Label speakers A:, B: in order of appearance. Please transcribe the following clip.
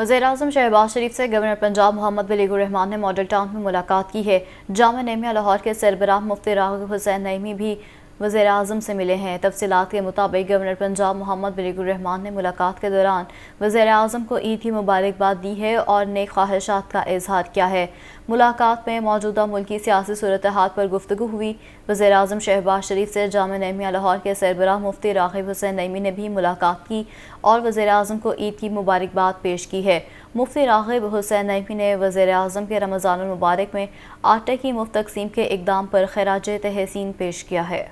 A: वजीर अजम शहबाज शरीफ से गवर्नर पंजाब मोहम्मद बलीगुर रहमान ने मॉडल टाउन में मुलाकात की है जामा नेमिया लाहौर के सरबराह मुफ्ती राहुल हुसैन नईमी भी वजे अजम से मिले हैं तफसीत के मुताबिक गवर्नर पंजाब मोहम्मद बलिकुररहमान ने मुलाकात के दौरान वजे अजम को ईद की मुबारकबाद दी है और नए ख्वाहिशात का इजहार किया है मुलाकात में मौजूदा मुल्की सियासी सूरत हाल पर गुफ्तु हुई वजे अजम शहबाज शरीफ से जाम नहमिया लाहौर के सरबराह मुफ्ती राखिब हुसैन नईमी ने भी मुलाकात की और वजे अजम को ईद की मुबारकबाद पेश की है मुफ्ती राखिब हुसैन नईमी ने वजे अजम के रमज़ान मुबारक में आटे की मुफ्त तकसीम के इकदाम पर खराज तहसीन पेश किया है